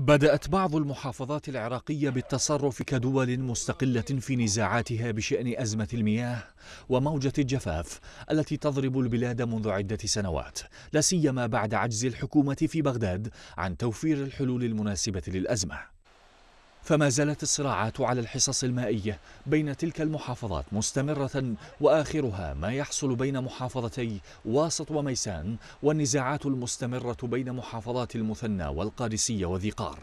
بدأت بعض المحافظات العراقية بالتصرف كدول مستقلة في نزاعاتها بشأن أزمة المياه وموجة الجفاف التي تضرب البلاد منذ عدة سنوات، لا سيما بعد عجز الحكومة في بغداد عن توفير الحلول المناسبة للأزمة. فما زالت الصراعات على الحصص المائية بين تلك المحافظات مستمرة وآخرها ما يحصل بين محافظتي واسط وميسان والنزاعات المستمرة بين محافظات المثنى والقادسية وذيقار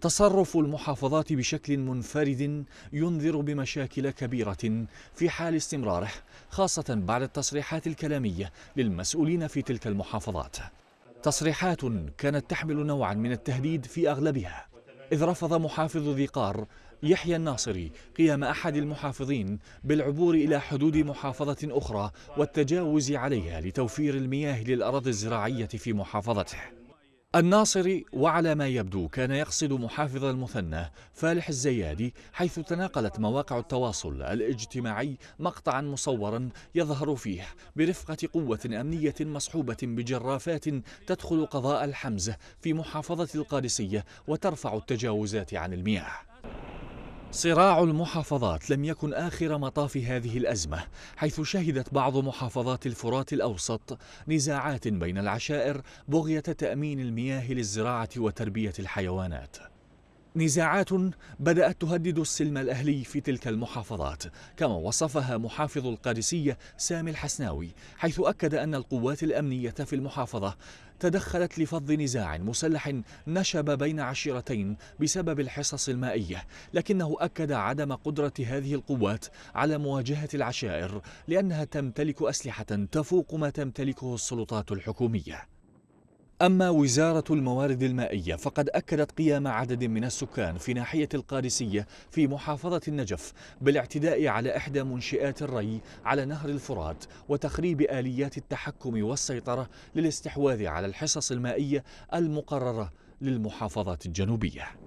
تصرف المحافظات بشكل منفرد ينذر بمشاكل كبيرة في حال استمراره خاصة بعد التصريحات الكلامية للمسؤولين في تلك المحافظات تصريحات كانت تحمل نوعا من التهديد في أغلبها إذ رفض محافظ ذي قار يحيى الناصري قيام أحد المحافظين بالعبور إلى حدود محافظة أخرى والتجاوز عليها لتوفير المياه للأراضي الزراعية في محافظته الناصري وعلى ما يبدو كان يقصد محافظ المثنى فالح الزيادي حيث تناقلت مواقع التواصل الاجتماعي مقطعا مصورا يظهر فيه برفقة قوة أمنية مصحوبة بجرافات تدخل قضاء الحمزة في محافظة القادسية وترفع التجاوزات عن المياه صراع المحافظات لم يكن آخر مطاف هذه الأزمة حيث شهدت بعض محافظات الفرات الأوسط نزاعات بين العشائر بغية تأمين المياه للزراعة وتربية الحيوانات نزاعات بدأت تهدد السلم الأهلي في تلك المحافظات كما وصفها محافظ القادسية سامي الحسناوي حيث أكد أن القوات الأمنية في المحافظة تدخلت لفض نزاع مسلح نشب بين عشيرتين بسبب الحصص المائية لكنه أكد عدم قدرة هذه القوات على مواجهة العشائر لأنها تمتلك أسلحة تفوق ما تمتلكه السلطات الحكومية أما وزارة الموارد المائية فقد أكدت قيام عدد من السكان في ناحية القادسية في محافظة النجف بالاعتداء على إحدى منشئات الري على نهر الفرات وتخريب آليات التحكم والسيطرة للاستحواذ على الحصص المائية المقررة للمحافظات الجنوبية